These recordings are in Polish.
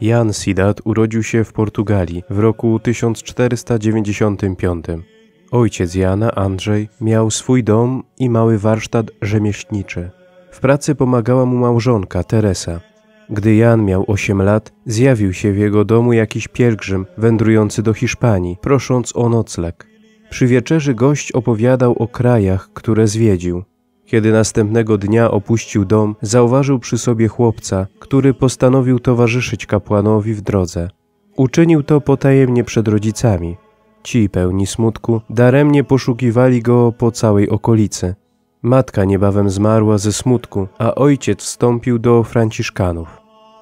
Jan Sidat urodził się w Portugalii w roku 1495. Ojciec Jana, Andrzej, miał swój dom i mały warsztat rzemieślniczy. W pracy pomagała mu małżonka Teresa. Gdy Jan miał 8 lat, zjawił się w jego domu jakiś pielgrzym wędrujący do Hiszpanii, prosząc o nocleg. Przy wieczerzy gość opowiadał o krajach, które zwiedził. Kiedy następnego dnia opuścił dom, zauważył przy sobie chłopca, który postanowił towarzyszyć kapłanowi w drodze. Uczynił to potajemnie przed rodzicami. Ci, pełni smutku, daremnie poszukiwali go po całej okolicy. Matka niebawem zmarła ze smutku, a ojciec wstąpił do Franciszkanów.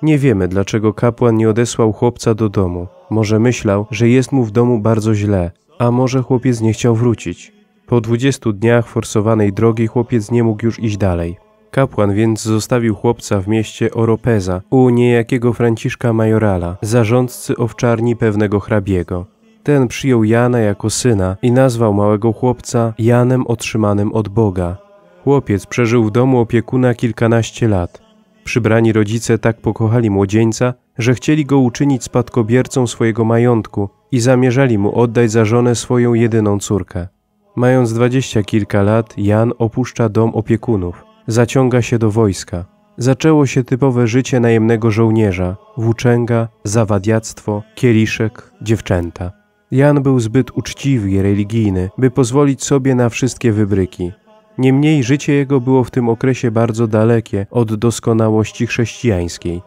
Nie wiemy, dlaczego kapłan nie odesłał chłopca do domu. Może myślał, że jest mu w domu bardzo źle, a może chłopiec nie chciał wrócić? Po 20 dniach forsowanej drogi chłopiec nie mógł już iść dalej. Kapłan więc zostawił chłopca w mieście Oropeza u niejakiego Franciszka Majorala, zarządcy owczarni pewnego hrabiego. Ten przyjął Jana jako syna i nazwał małego chłopca Janem otrzymanym od Boga. Chłopiec przeżył w domu opiekuna kilkanaście lat. Przybrani rodzice tak pokochali młodzieńca, że chcieli go uczynić spadkobiercą swojego majątku i zamierzali mu oddać za żonę swoją jedyną córkę. Mając dwadzieścia kilka lat, Jan opuszcza dom opiekunów, zaciąga się do wojska. Zaczęło się typowe życie najemnego żołnierza, włóczęga, zawadiactwo, kieliszek, dziewczęta. Jan był zbyt uczciwy i religijny, by pozwolić sobie na wszystkie wybryki. Niemniej życie jego było w tym okresie bardzo dalekie od doskonałości chrześcijańskiej.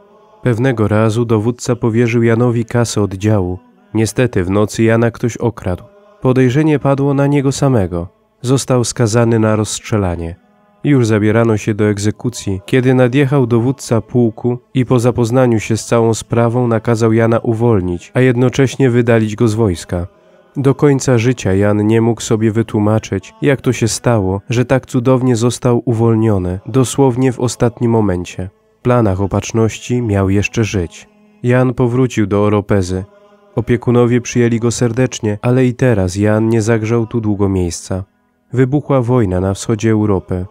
Pewnego razu dowódca powierzył Janowi kasę oddziału, Niestety w nocy Jana ktoś okradł. Podejrzenie padło na niego samego. Został skazany na rozstrzelanie. Już zabierano się do egzekucji, kiedy nadjechał dowódca pułku i po zapoznaniu się z całą sprawą nakazał Jana uwolnić, a jednocześnie wydalić go z wojska. Do końca życia Jan nie mógł sobie wytłumaczyć, jak to się stało, że tak cudownie został uwolniony, dosłownie w ostatnim momencie. W planach opatrzności miał jeszcze żyć. Jan powrócił do Oropezy, Opiekunowie przyjęli go serdecznie, ale i teraz Jan nie zagrzał tu długo miejsca. Wybuchła wojna na wschodzie Europy.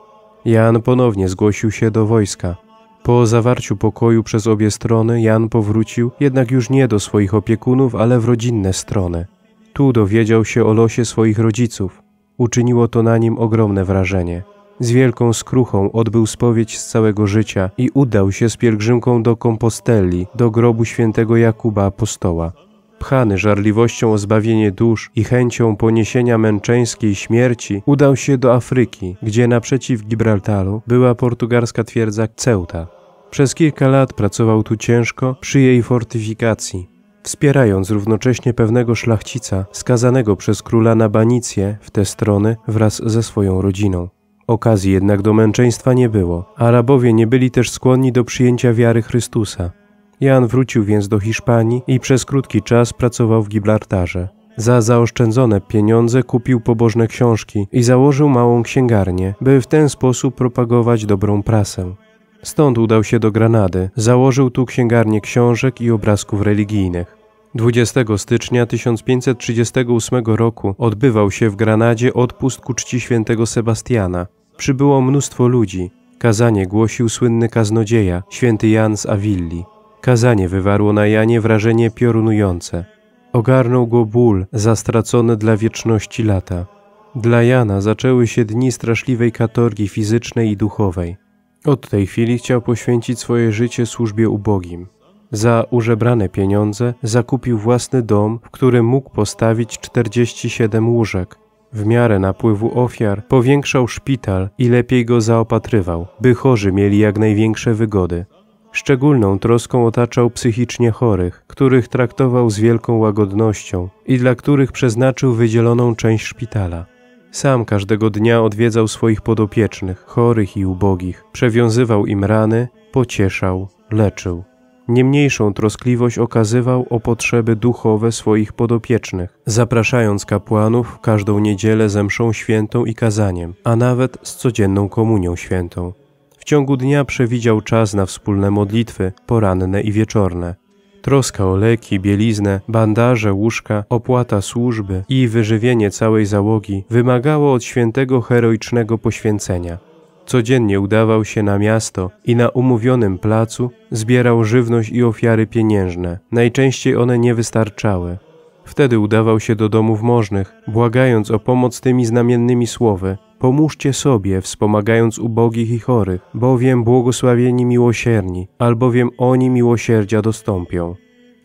Jan ponownie zgłosił się do wojska. Po zawarciu pokoju przez obie strony Jan powrócił jednak już nie do swoich opiekunów, ale w rodzinne strony. Tu dowiedział się o losie swoich rodziców. Uczyniło to na nim ogromne wrażenie. Z wielką skruchą odbył spowiedź z całego życia i udał się z pielgrzymką do Kompostelli, do grobu świętego Jakuba Apostoła pchany żarliwością o zbawienie dusz i chęcią poniesienia męczeńskiej śmierci, udał się do Afryki, gdzie naprzeciw Gibraltaru była portugalska twierdza Ceuta. Przez kilka lat pracował tu ciężko przy jej fortyfikacji, wspierając równocześnie pewnego szlachcica skazanego przez króla na banicję w te strony wraz ze swoją rodziną. Okazji jednak do męczeństwa nie było. Arabowie nie byli też skłonni do przyjęcia wiary Chrystusa. Jan wrócił więc do Hiszpanii i przez krótki czas pracował w Gibraltarze. Za zaoszczędzone pieniądze kupił pobożne książki i założył małą księgarnię, by w ten sposób propagować dobrą prasę. Stąd udał się do Granady, założył tu księgarnię książek i obrazków religijnych. 20 stycznia 1538 roku odbywał się w Granadzie odpust ku czci świętego Sebastiana. Przybyło mnóstwo ludzi. Kazanie głosił słynny kaznodzieja, święty Jan z Avilli. Kazanie wywarło na Janie wrażenie piorunujące. Ogarnął go ból za stracone dla wieczności lata. Dla Jana zaczęły się dni straszliwej katorgi fizycznej i duchowej. Od tej chwili chciał poświęcić swoje życie służbie ubogim. Za użebrane pieniądze zakupił własny dom, w którym mógł postawić 47 łóżek. W miarę napływu ofiar powiększał szpital i lepiej go zaopatrywał, by chorzy mieli jak największe wygody. Szczególną troską otaczał psychicznie chorych, których traktował z wielką łagodnością i dla których przeznaczył wydzieloną część szpitala. Sam każdego dnia odwiedzał swoich podopiecznych, chorych i ubogich, przewiązywał im rany, pocieszał, leczył. Niemniejszą troskliwość okazywał o potrzeby duchowe swoich podopiecznych, zapraszając kapłanów każdą niedzielę ze mszą świętą i kazaniem, a nawet z codzienną komunią świętą ciągu dnia przewidział czas na wspólne modlitwy, poranne i wieczorne. Troska o leki, bieliznę, bandaże, łóżka, opłata służby i wyżywienie całej załogi wymagało od świętego heroicznego poświęcenia. Codziennie udawał się na miasto i na umówionym placu zbierał żywność i ofiary pieniężne. Najczęściej one nie wystarczały. Wtedy udawał się do domów możnych, błagając o pomoc tymi znamiennymi słowy – Pomóżcie sobie, wspomagając ubogich i chorych, bowiem błogosławieni miłosierni, albowiem oni miłosierdzia dostąpią.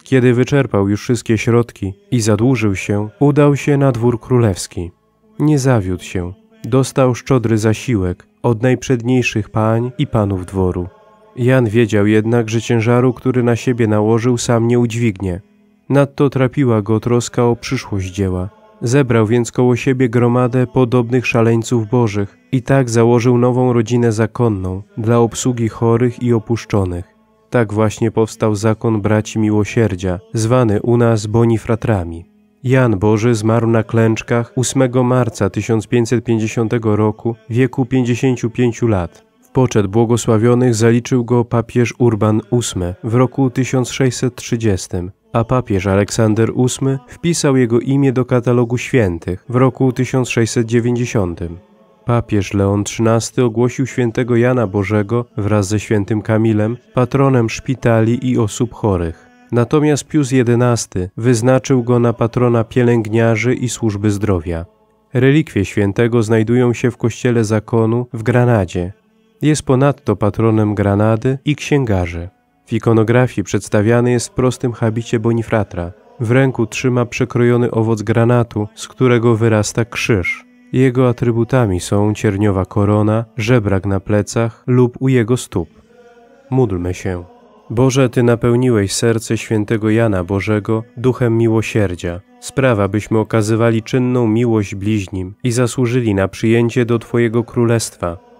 Kiedy wyczerpał już wszystkie środki i zadłużył się, udał się na dwór królewski. Nie zawiódł się, dostał szczodry zasiłek od najprzedniejszych pań i panów dworu. Jan wiedział jednak, że ciężaru, który na siebie nałożył, sam nie udźwignie. Nadto trapiła go troska o przyszłość dzieła Zebrał więc koło siebie gromadę podobnych szaleńców bożych i tak założył nową rodzinę zakonną dla obsługi chorych i opuszczonych. Tak właśnie powstał zakon braci miłosierdzia, zwany u nas Bonifratrami. Jan Boży zmarł na klęczkach 8 marca 1550 roku w wieku 55 lat. W poczet błogosławionych zaliczył go papież Urban VIII w roku 1630 a papież Aleksander VIII wpisał jego imię do katalogu świętych w roku 1690. Papież Leon XIII ogłosił świętego Jana Bożego wraz ze świętym Kamilem patronem szpitali i osób chorych. Natomiast Pius XI wyznaczył go na patrona pielęgniarzy i służby zdrowia. Relikwie świętego znajdują się w kościele zakonu w Granadzie. Jest ponadto patronem Granady i księgarzy. W ikonografii przedstawiany jest w prostym habicie Bonifratra. W ręku trzyma przekrojony owoc granatu, z którego wyrasta krzyż. Jego atrybutami są cierniowa korona, żebrak na plecach lub u jego stóp. Módlmy się. Boże, Ty napełniłeś serce świętego Jana Bożego duchem miłosierdzia. Sprawa, byśmy okazywali czynną miłość bliźnim i zasłużyli na przyjęcie do Twojego Królestwa